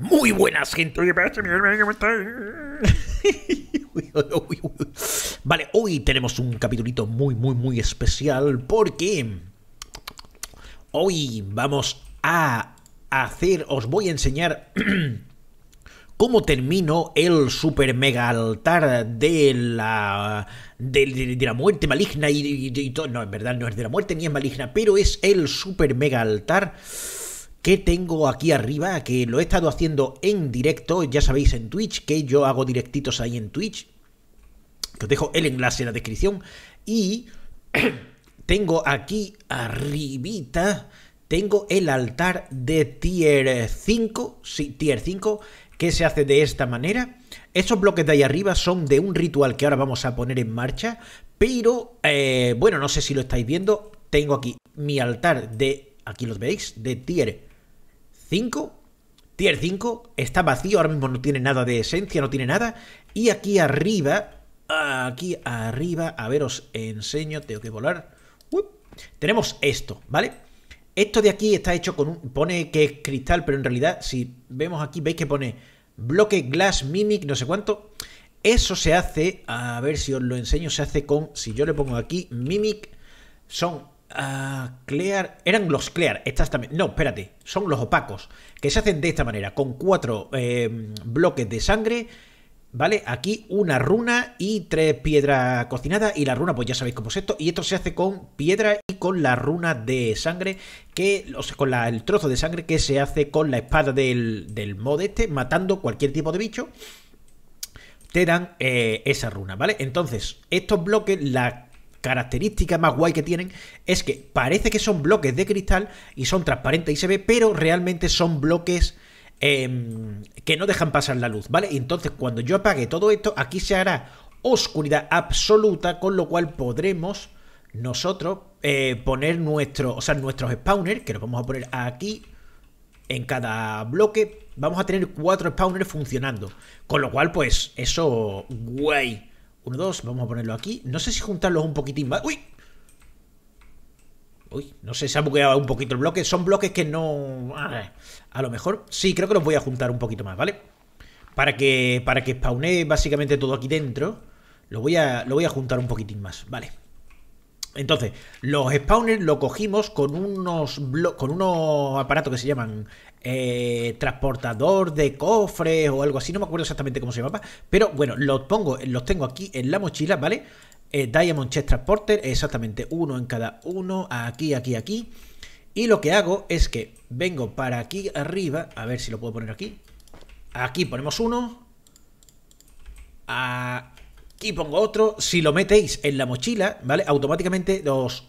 Muy buenas, gente. Vale, hoy tenemos un capitulito muy, muy, muy especial porque hoy vamos a hacer, os voy a enseñar cómo termino el super mega altar de la, de, la muerte maligna y, todo. No, en verdad no es de la muerte ni es maligna, pero es el super mega altar que tengo aquí arriba? Que lo he estado haciendo en directo, ya sabéis en Twitch, que yo hago directitos ahí en Twitch. Que os dejo el enlace en la descripción. Y tengo aquí arribita, tengo el altar de tier 5, sí, tier 5, que se hace de esta manera. Estos bloques de ahí arriba son de un ritual que ahora vamos a poner en marcha, pero, eh, bueno, no sé si lo estáis viendo, tengo aquí mi altar de, aquí los veis, de tier 5, tier 5, está vacío, ahora mismo no tiene nada de esencia, no tiene nada. Y aquí arriba, aquí arriba, a ver, os enseño, tengo que volar. tenemos esto, ¿vale? Esto de aquí está hecho con un... pone que es cristal, pero en realidad si vemos aquí, veis que pone bloque glass mimic, no sé cuánto. Eso se hace, a ver si os lo enseño, se hace con, si yo le pongo aquí mimic, son a ah, clear. Eran los clear. Estas también. No, espérate. Son los opacos. Que se hacen de esta manera. Con cuatro em, bloques de sangre. ¿Vale? Aquí una runa y tres piedras cocinadas. Y la runa, pues ya sabéis cómo es esto. Y esto se hace con piedra y con la runa de sangre. Que, o con el trozo de sangre que se hace con la espada del, del mod este. Matando cualquier tipo de bicho. Te dan eh, esa runa, ¿vale? Entonces, estos bloques, la característica más guay que tienen es que parece que son bloques de cristal y son transparentes y se ve, pero realmente son bloques em, que no dejan pasar la luz, ¿vale? entonces cuando yo apague todo esto, aquí se hará oscuridad absoluta, con lo cual podremos nosotros eh, poner nuestro, o sea, nuestros spawners, que los vamos a poner aquí en cada bloque, vamos a tener cuatro spawners funcionando, con lo cual pues eso, guay. Uno, 2, vamos a ponerlo aquí. No sé si juntarlos un poquitín más. ¡Uy! Uy, no sé, se ha bugueado un poquito el bloque. Son bloques que no... A lo mejor... Sí, creo que los voy a juntar un poquito más, ¿vale? Para que, para que spawnee básicamente todo aquí dentro. Lo voy, a, lo voy a juntar un poquitín más, ¿vale? Entonces, los spawners lo cogimos con unos, con unos aparatos que se llaman eh, transportador de cofres o algo así, no me acuerdo exactamente cómo se llamaba, pero bueno, los pongo, los tengo aquí en la mochila, ¿vale? Eh, Diamond Chest Transporter, exactamente uno en cada uno, aquí, aquí, aquí. Y lo que hago es que vengo para aquí arriba, a ver si lo puedo poner aquí. Aquí ponemos uno. Aquí pongo otro. Si lo metéis en la mochila, ¿vale? Automáticamente os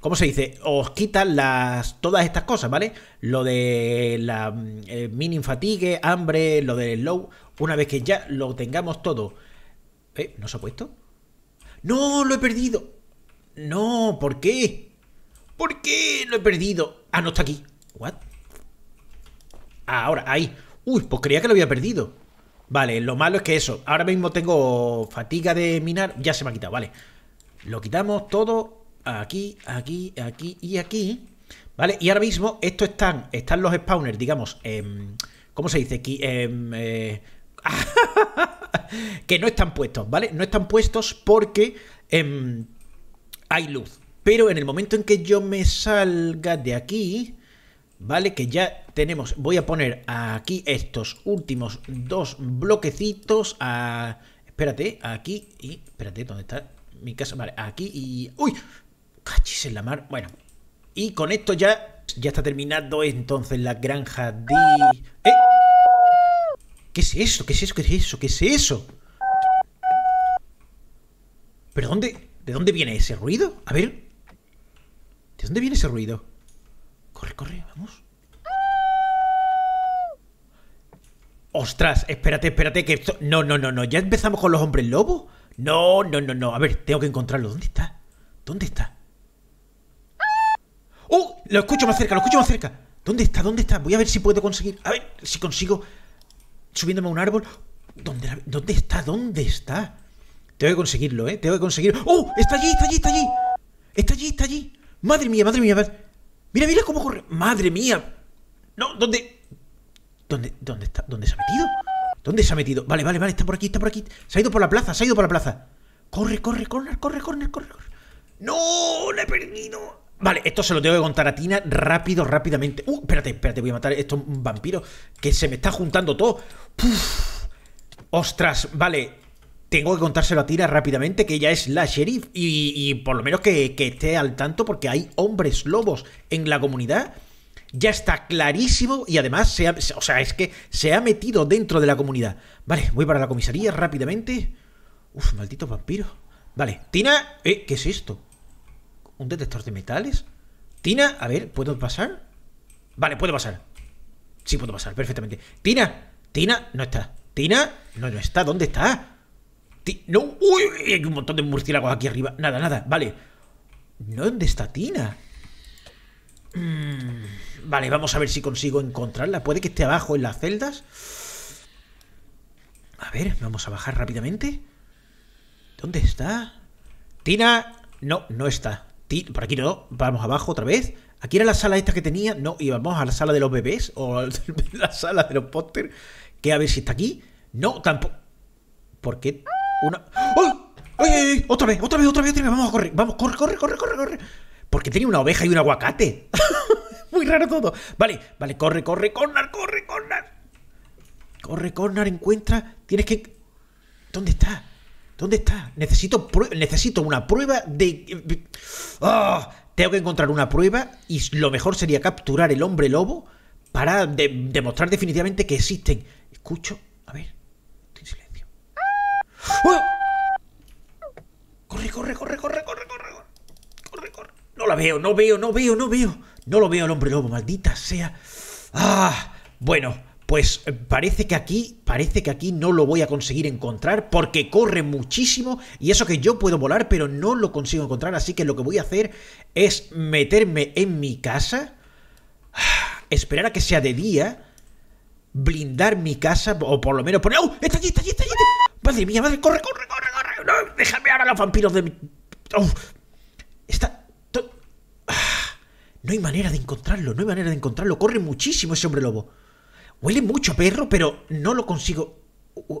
¿Cómo se dice? Os quitan las, todas estas cosas, ¿vale? Lo de la mining mm, eh, mini fatigue, hambre, lo del low. Una vez que ya lo tengamos todo. ¿Eh? ¿No se ha puesto? ¡No! ¡Lo he perdido! ¡No! ¿Por qué? ¿Por qué lo he perdido? Ah, no está aquí. ¿What? Ah, ahora, ahí. Uy, pues creía que lo había perdido. Vale, lo malo es que eso. Ahora mismo tengo fatiga de minar. Ya se me ha quitado, vale. Lo quitamos todo aquí, aquí, aquí y aquí. ¿Vale? Y ahora mismo Estos están, están los spawners, digamos, em, ¿cómo se dice? Aquí, em, eh, que no están puestos, ¿vale? No están puestos porque em, hay luz. Pero en el momento en que yo me salga de aquí, ¿vale? Que ya tenemos, voy a poner aquí estos últimos dos bloquecitos Espérate, aquí y... Espérate, ¿dónde está mi casa? Vale, aquí y... ¡Uy! Cachis en la mar. Bueno, y con esto ya, ya está terminando entonces la granja de... ¿eh? ¿Qué es eso? ¿Qué es eso? ¿Qué es eso? ¿Qué es eso? ¿Pero dónde? ¿De dónde viene ese ruido? A ver. ¿De dónde viene ese ruido? Corre, corre, vamos. Ostras, espérate, espérate, que No, no, no, no, ya empezamos con los hombres lobos. No, no, no, no. A ver, tengo que encontrarlo. ¿Dónde está? ¿Dónde está? Lo escucho más cerca, lo escucho más cerca. ¿Dónde está? ¿Dónde está? Voy a ver si puedo conseguir. A ver si consigo subiéndome a un árbol. ¿Dónde, ¿Dónde está? ¿Dónde está? Tengo que conseguirlo, ¿eh? Tengo que conseguirlo. ¡Oh! ¡Está allí, está allí, está allí! Está allí, está allí. Madre mía, madre mía. Mira, mira cómo corre. Madre mía. No, ¿dónde? ¿Dónde, dónde está? ¿Dónde se ha metido? ¿Dónde se ha metido? Vale, vale, vale, está por aquí, está por aquí. Se ha ido por la plaza, se ha ido por la plaza. Corre, corre, corre, corre, corre, corre, No, le he perdido. Vale, esto se lo tengo que contar a Tina rápido, rápidamente. Uh, espérate, espérate, voy a matar a estos vampiros. Que se me está juntando todo. Ostras, vale. Tengo que contárselo a Tina rápidamente, que ella es la sheriff. Y, por lo menos que, esté al tanto, porque hay hombres lobos en la comunidad ya está clarísimo y además se o sea, es que se ha metido dentro de la comunidad. Vale, voy para la comisaría rápidamente. Uf, malditos vampiros. Vale, Tina, eh, ¿qué es esto? ¿Un detector de metales? Tina, a ver, ¿puedo pasar? Vale, puedo pasar. Sí, puedo pasar, perfectamente. Tina, Tina, no está. Tina, no, no está. ¿Dónde está? no, uy, hay un montón de murciélagos aquí arriba. Nada, nada, vale. ¿Dónde está Tina? Mm, vale, vamos a ver si consigo encontrarla. Puede que esté abajo en las celdas. A ver, vamos a bajar rápidamente. ¿Dónde está? Tina, no, no está por aquí no, vamos abajo otra vez. Aquí era la sala esta que tenía, no, íbamos a la sala de los bebés o la sala de los póster. Que a ver si está aquí. No, tampoco. ¿Por qué? Una. ay, ay! otra vez, otra vez, otra vez, otra vez! Vamos a correr, vamos, corre, corre, corre, corre, corre. Porque tenía una oveja y un aguacate. Muy raro todo. Vale, vale, corre, corre, Cornar, corre, Cornar. Corre, Cornar, encuentra. Tienes que. ¿Dónde está? ¿Dónde está? Necesito, necesito una prueba de... Ah, tengo que encontrar una prueba y lo mejor sería capturar el hombre lobo para demostrar definitivamente que existen. Escucho... A ver. Estoy en silencio. ¡Ah! Corre, corre, corre, corre, corre, corre, corre. Corre, corre. No la veo, no veo, no veo, no veo. No lo veo el hombre lobo, maldita sea. Ah, bueno. Pues parece que aquí, parece que aquí no lo voy a conseguir encontrar porque corre muchísimo y eso que yo puedo volar, pero no lo consigo encontrar, así que lo que voy a hacer es meterme en mi casa, esperar a que sea de día, blindar mi casa o por lo menos poner ¡Oh! ¡Está allí, está allí, está allí! ¡Madre mía, madre! ¡Corre, corre, corre, corre! ¡No! ¡Déjame ahora los vampiros de mi... Está... No hay manera de encontrarlo, no hay manera de encontrarlo. Corre muchísimo ese hombre lobo. Huele mucho perro, pero no lo consigo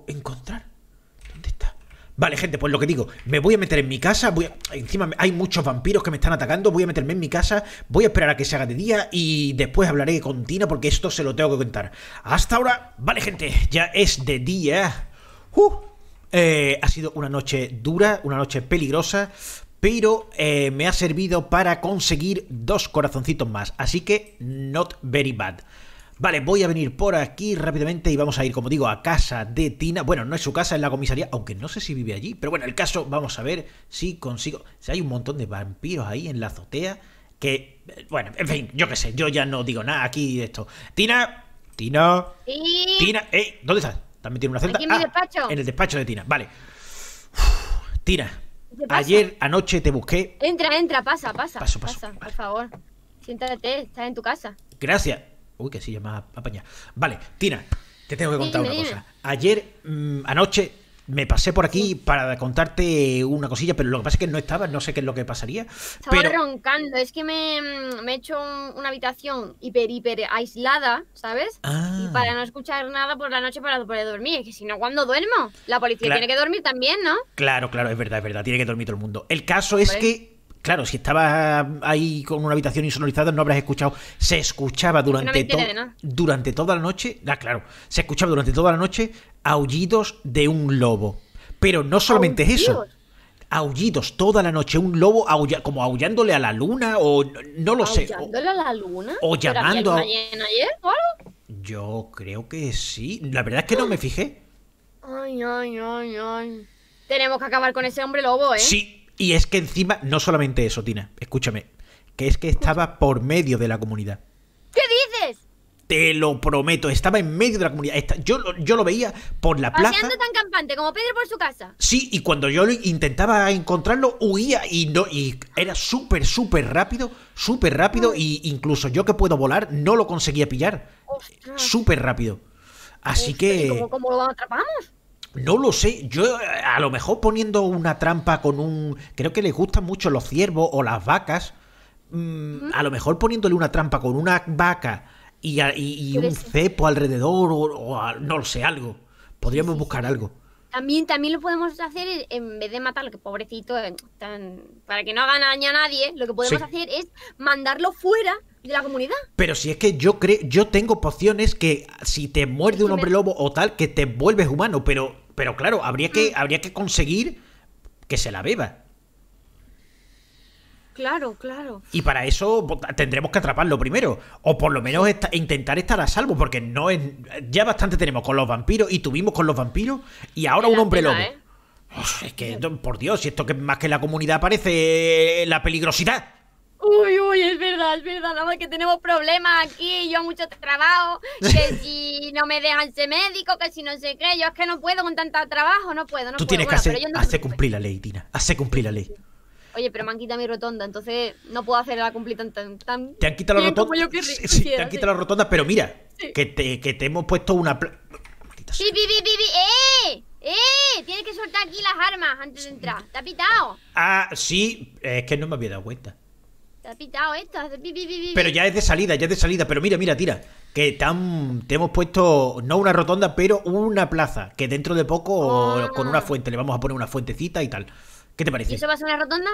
encontrar. ¿Dónde está? Vale, gente, pues lo que digo, me voy a meter en mi casa, voy encima hay muchos vampiros que me están atacando, voy a meterme en mi casa, voy a esperar a que se haga de día y después hablaré con Tina porque esto se lo tengo que contar. Hasta ahora, vale, gente, ya es de día. Uh, eh, ha sido una noche dura, una noche peligrosa, pero eh, me ha servido para conseguir dos corazoncitos más, así que not very bad. Vale, voy a venir por aquí rápidamente y vamos a ir, como digo, a casa de Tina. Bueno, no es su casa, es la comisaría, aunque no sé si vive allí. Pero bueno, el caso, vamos a ver si consigo... Si hay un montón de vampiros ahí en la azotea que... Bueno, en fin, yo qué sé, yo ya no digo nada aquí de esto. Tina, Tina, Tina, eh, ¿dónde estás? También tiene una celda. Aquí en, mi ah, despacho. en el despacho de Tina, vale. Tina, ayer anoche te busqué. Entra, entra, pasa, pasa. Paso, pasa, por favor. Siéntate, estás en tu casa. Gracias. Uy, que sí, llama Vale, Tina, te tengo que contar una cosa. Ayer, mm, anoche, me pasé por aquí para contarte una cosilla, pero lo que pasa es que no estaba, no sé qué es lo que pasaría. Estaba roncando, es que me, mm, he hecho una habitación hiper, hiper aislada, ¿sabes? Y ah. para no escuchar nada por la noche para poder dormir, es que si no, cuando duermo? La policía tiene que dormir también, ¿no? Claro, claro, es verdad, es verdad, tiene que dormir todo el mundo. El caso es que Claro, si estabas ahí con una habitación insonorizada no habrás escuchado. Se escuchaba durante, durante toda la noche. Ah, claro. Se escuchaba durante toda la noche aullidos de un lobo. Pero no solamente eso. Aullidos toda la noche. Un lobo como aullándole a la luna o no lo sé. ¿Aullándole a la luna? O llamando. luna ayer o algo? Yo creo que sí. La verdad es que no me fijé. Ay, ay, ay, ay. Tenemos que acabar con ese hombre lobo, ¿eh? Sí, y es que encima, no solamente eso, Tina, escúchame, que es que estaba por medio de la comunidad. ¿Qué dices? Te lo prometo, estaba en medio de la comunidad. Yo, yo lo veía por la plaza. Paseando tan campante como Pedro por su casa. Sí, y cuando yo intentaba encontrarlo, huía y no y era súper, súper rápido, súper rápido. Y incluso yo que puedo volar, no lo conseguía pillar. Súper rápido. Así que... ¿cómo, ¿Cómo lo atrapamos? No lo sé, yo a lo mejor poniendo una trampa con un... Creo que les gustan mucho los ciervos o las vacas. Mm, a lo mejor poniéndole una trampa con una vaca y, un cepo alrededor o, no lo sé, algo. Podríamos buscar algo. También, también lo podemos hacer en vez de matarlo, que pobrecito, para que no haga daño a nadie, lo que podemos hacer es mandarlo fuera de la comunidad. Pero si es que yo creo, yo tengo pociones que si te muerde un hombre lobo o tal, que te vuelves humano, pero pero claro, habría que, mm. habría que conseguir que se la beba. Claro, claro. Y para eso tendremos que atraparlo primero. O por lo menos intentar estar a salvo, porque no es. Ya bastante tenemos con los vampiros y tuvimos con los vampiros y ahora un hombre lobo. ¿eh? es que, por Dios, si esto que más que la comunidad parece la peligrosidad. Oye, es verdad, es verdad, Nada más que tenemos problemas aquí, yo mucho trabajo, que si no me dejan ser médico, que si no sé qué, yo es que no puedo con tanto trabajo, no puedo, no Tú tienes que hacer, no cumplir la ley, Tina, hacer cumplir la ley. Oye, pero me han quitado mi rotonda, entonces no puedo hacerla cumplir tan, tan, Te han quitado la rotonda. te han quitado la rotonda, pero mira, que, te, hemos puesto una... ¡Pi, pi, eh ¡Eh! Tienes que soltar aquí las armas antes de entrar. ¿Te ha pitado? Ah, sí, es que no me había dado cuenta. Pero ya es de salida, ya es de salida. Pero mira, mira, tira. Que tan te hemos puesto, no una rotonda, pero una plaza. Que dentro de poco, oh, con una fuente, le vamos a poner una fuentecita y tal. ¿Qué te parece? eso va a ser una rotonda?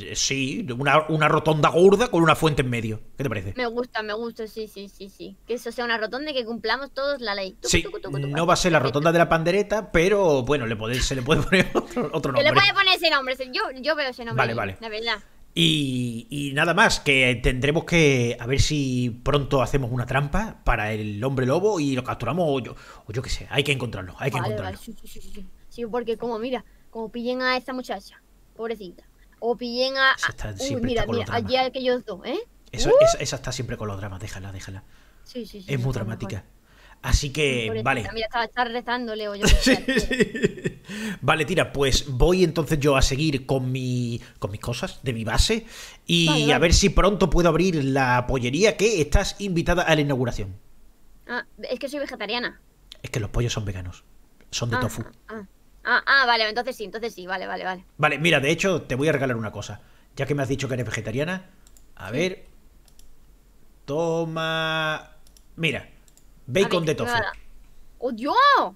Eh, sí, una, rotonda gorda con una fuente en medio. ¿Qué te parece? Me gusta, me gusta, sí, sí, sí, sí. Que eso sea una rotonda y que cumplamos todos la ley. sí, no va a ser la rotonda de la pandereta, pero bueno, le se le puede poner otro, nombre. Se le puede poner ese nombre, yo, yo veo ese nombre. Vale, vale. La verdad. Y, nada más, que tendremos que a ver si pronto hacemos una trampa para el hombre lobo y lo capturamos o yo, o yo qué sé, hay que encontrarlo, hay que encontrarlo. sí, porque como mira, como pillen a esta muchacha, pobrecita, o pillen a... Está mira, mira, allí aquellos dos, ¿eh? Esa, esa, está siempre con los dramas, déjala, déjala. Sí, sí, sí. Es muy dramática. Así que, vale. Mira, estaba rezándole yo. sí, sí. Vale, tira, pues voy entonces yo a seguir con, mi, con mis cosas de mi base y a ver si pronto puedo abrir la pollería que estás invitada a la inauguración. Ah, es que soy vegetariana. Es que los pollos son veganos. Son de ah, tofu. Ah. Ah, ah, vale, entonces sí, entonces sí, vale, vale, vale. Vale, mira, de hecho, te voy a regalar una cosa. Ya que me has dicho que eres vegetariana, a ver. Toma. Mira, bacon de tofu. ¡Oh, Dios!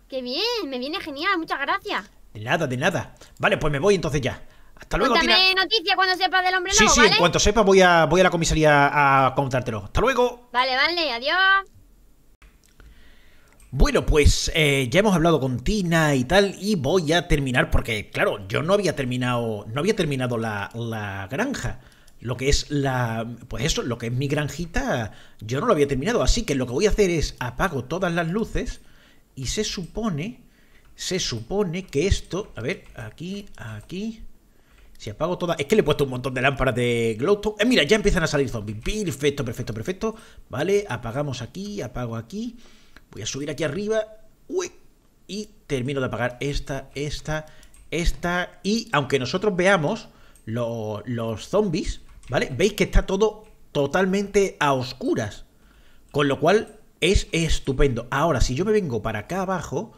¡Qué bien! Me viene genial, muchas gracias. De nada, de nada. Vale, pues me voy entonces ya. Hasta luego, Cuéntame noticia cuando sepas del hombre nuevo, Sí, sí, en cuanto sepa voy a, voy a la comisaría a contártelo. Hasta luego. Vale, vale, adiós. Bueno, pues eh, ya hemos hablado con Tina y tal, y voy a terminar porque, claro, yo no había terminado, no había terminado la, la granja lo que es la. Pues eso, lo que es mi granjita, yo no lo había terminado. Así que lo que voy a hacer es apago todas las luces y se supone se supone que esto... A ver, aquí, aquí... Si apago todas... Es que le he puesto un montón de lámparas de glowstone. Eh, mira, ya empiezan a salir zombies. Perfecto, perfecto, perfecto. Vale, apagamos aquí, apago aquí. Voy a subir aquí arriba. Uy. Y termino de apagar esta, esta, esta. Y aunque nosotros veamos los zombies, ¿vale? Veis que está todo totalmente a oscuras. Con lo cual es estupendo. Ahora, si yo me vengo para acá abajo,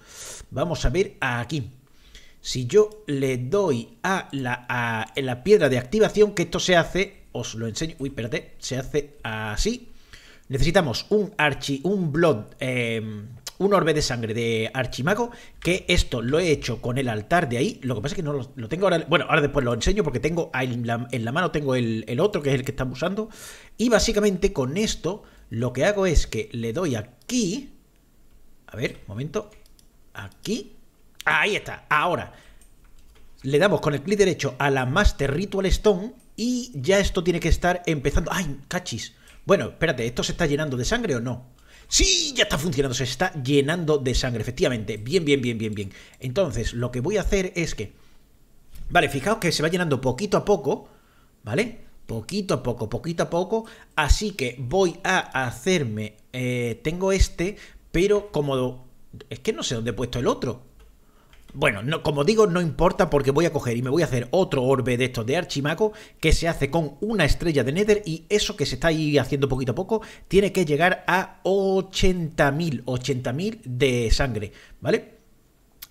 vamos a ver aquí. Si yo le doy a la, la piedra de activación, que esto se hace, os lo enseño, uy, espérate, se hace así. Necesitamos un archi, un blood, em, un orbe de sangre de archimago, que esto lo he hecho con el altar de ahí. Lo que pasa es que no lo, tengo ahora, bueno, ahora después lo enseño porque tengo en la, mano tengo el, el, otro, que es el que estamos usando. Y básicamente con esto lo que hago es que le doy aquí. A ver, un momento. Aquí. Ahí está. Ahora. Le damos con el clic derecho a la Master Ritual Stone. Y ya esto tiene que estar empezando. ¡Ay, cachis! Bueno, espérate, ¿esto se está llenando de sangre o no? Sí, ya está funcionando, se está llenando de sangre, efectivamente. Bien, bien, bien, bien, bien. Entonces, lo que voy a hacer es que... Vale, fijaos que se va llenando poquito a poco, ¿vale? poquito a poco, poquito a poco. Así que voy a hacerme, eh, tengo este, pero como... Es que no sé dónde he puesto el otro. Bueno, no, como digo, no importa porque voy a coger y me voy a hacer otro orbe de estos de Archimago que se hace con una estrella de Nether y eso que se está ahí haciendo poquito a poco tiene que llegar a 80.000, 80.000 de sangre, ¿vale?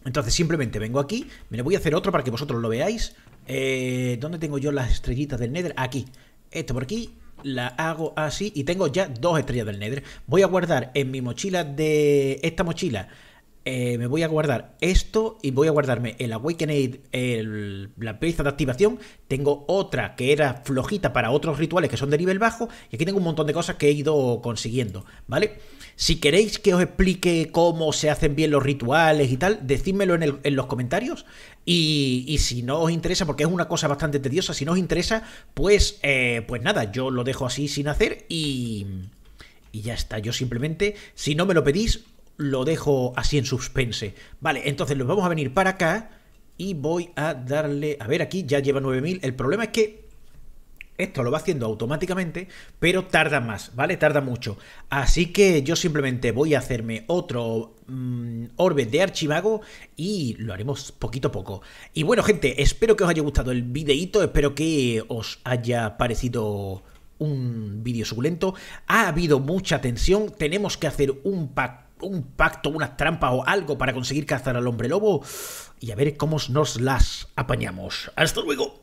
Entonces simplemente vengo aquí, me voy a hacer otro para que vosotros lo veáis. Eh, ¿Dónde tengo yo las estrellitas del Nether? Aquí. Esto por aquí, la hago así y tengo ya dos estrellas del Nether. Voy a guardar en mi mochila de... esta mochila eh, me voy a guardar esto y voy a guardarme el Awakened, la pieza de activación. Tengo otra que era flojita para otros rituales que son de nivel bajo. Y aquí tengo un montón de cosas que he ido consiguiendo, ¿vale? Si queréis que os explique cómo se hacen bien los rituales y tal, decídmelo en, los comentarios. Y, si no os interesa, porque es una cosa bastante tediosa, si no os interesa, pues, eh, pues nada, yo lo dejo así sin hacer y... Y ya está, yo simplemente, si no me lo pedís, lo dejo así en suspense. Vale, entonces nos vamos a venir para acá y voy a darle... A ver, aquí ya lleva 9000. El problema es que esto lo va haciendo automáticamente, pero tarda más, ¿vale? Tarda mucho. Así que yo simplemente voy a hacerme otro mm, orbe de archivago y lo haremos poquito a poco. Y bueno, gente, espero que os haya gustado el videito espero que os haya parecido un vídeo suculento. Ha habido mucha tensión, tenemos que hacer un pack un pacto, una trampa o algo para conseguir cazar al hombre lobo y a ver cómo nos las apañamos. Hasta luego.